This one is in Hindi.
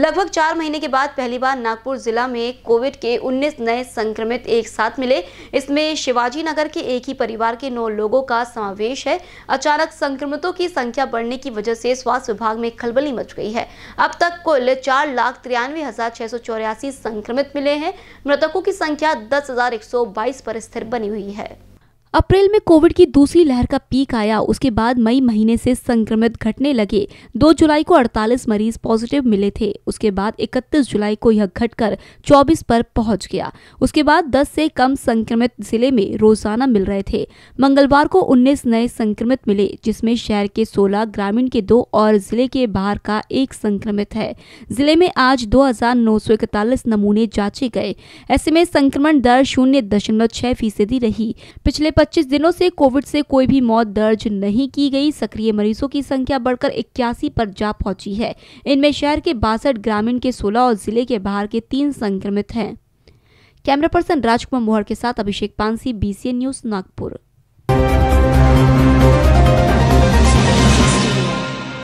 लगभग चार महीने के बाद पहली बार नागपुर जिला में कोविड के 19 नए संक्रमित एक साथ मिले इसमें शिवाजी नगर के एक ही परिवार के नौ लोगों का समावेश है अचानक संक्रमितों की संख्या बढ़ने की वजह से स्वास्थ्य विभाग में खलबली मच गई है अब तक कुल चार लाख तिरानवे हजार छह सौ चौरासी संक्रमित मिले हैं मृतकों की संख्या दस हजार एक सौ बाईस पर स्थिर बनी हुई है अप्रैल में कोविड की दूसरी लहर का पीक आया उसके बाद मई महीने से संक्रमित घटने लगे 2 जुलाई को 48 मरीज पॉजिटिव मिले थे उसके बाद 31 जुलाई को यह घटकर 24 पर पहुंच गया उसके बाद 10 से कम संक्रमित जिले में रोजाना मिल रहे थे मंगलवार को 19 नए संक्रमित मिले जिसमें शहर के 16 ग्रामीण के दो और जिले के बाहर का एक संक्रमित है जिले में आज दो नमूने जांचे गए ऐसे में संक्रमण दर शून्य फीसदी रही पिछले 25 दिनों से कोविड से कोई भी मौत दर्ज नहीं की गई सक्रिय मरीजों की संख्या बढ़कर इक्यासी पर जा पहुंची है इनमें शहर के बासठ ग्रामीण के 16 और जिले के बाहर के तीन संक्रमित हैं कैमरा पर्सन राजकुमार मोहर के साथ अभिषेक पानसी बीसीएन न्यूज नागपुर